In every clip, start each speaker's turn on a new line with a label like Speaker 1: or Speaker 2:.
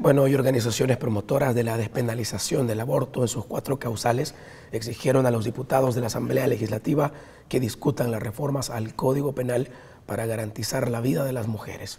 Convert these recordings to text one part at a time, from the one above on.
Speaker 1: Bueno, y organizaciones promotoras de la despenalización del aborto en sus cuatro causales exigieron a los diputados de la Asamblea Legislativa que discutan las reformas al Código Penal para garantizar la vida de las mujeres.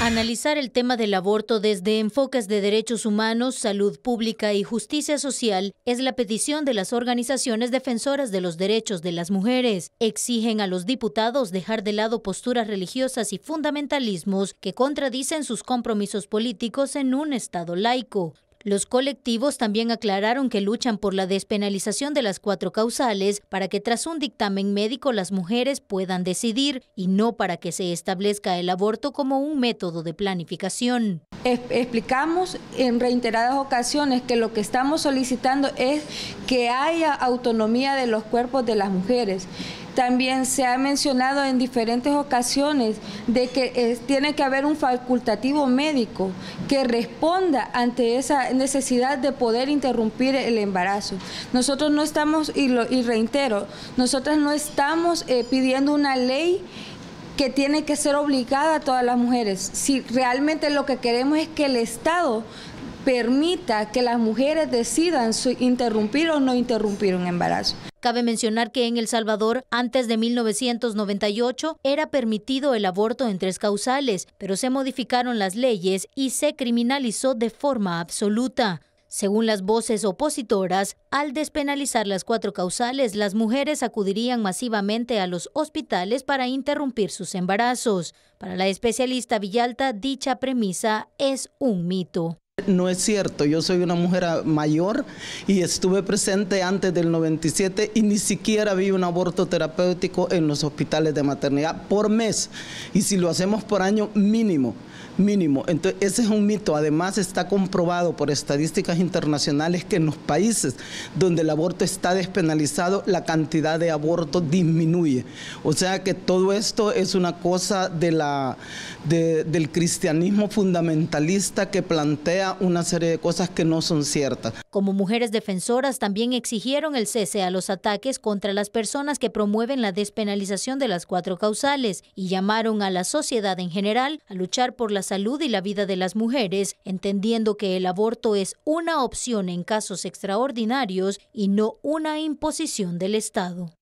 Speaker 2: Analizar el tema del aborto desde enfoques de derechos humanos, salud pública y justicia social es la petición de las organizaciones defensoras de los derechos de las mujeres. Exigen a los diputados dejar de lado posturas religiosas y fundamentalismos que contradicen sus compromisos políticos en un Estado laico. Los colectivos también aclararon que luchan por la despenalización de las cuatro causales para que tras un dictamen médico las mujeres puedan decidir y no para que se establezca el aborto como un
Speaker 3: método de planificación explicamos en reiteradas ocasiones que lo que estamos solicitando es que haya autonomía de los cuerpos de las mujeres. También se ha mencionado en diferentes ocasiones de que tiene que haber un facultativo médico que responda ante esa necesidad de poder interrumpir el embarazo. Nosotros no estamos, y, lo, reitero, nosotros no estamos eh, pidiendo una ley que tiene que ser obligada a todas las mujeres. Si realmente lo que queremos es que el Estado permita que las mujeres decidan si interrumpir o no interrumpir un embarazo. Cabe mencionar que en El Salvador,
Speaker 2: antes de 1998, era permitido el aborto en tres causales, pero se modificaron las leyes y se criminalizó de forma absoluta. Según las voces opositoras, al despenalizar las cuatro causales, las mujeres acudirían masivamente a los hospitales para interrumpir sus embarazos. Para la especialista Villalta, dicha premisa es un mito.
Speaker 1: No es cierto, yo soy una mujer mayor y estuve presente antes del 97 y ni siquiera vi un aborto terapéutico en los hospitales de maternidad por mes. Y si lo hacemos por año, mínimo, mínimo. Entonces, ese es un mito. Además, está comprobado por estadísticas internacionales que en los países donde el aborto está despenalizado, la cantidad de aborto disminuye. O sea que todo esto es una cosa de la, del cristianismo fundamentalista que plantea una serie de cosas que no son ciertas.
Speaker 2: Como mujeres defensoras también exigieron el cese a los ataques contra las personas que promueven la despenalización de las cuatro causales y llamaron a la sociedad en general a luchar por la salud y la vida de las mujeres, entendiendo que el aborto es una opción en casos extraordinarios y no una imposición del Estado.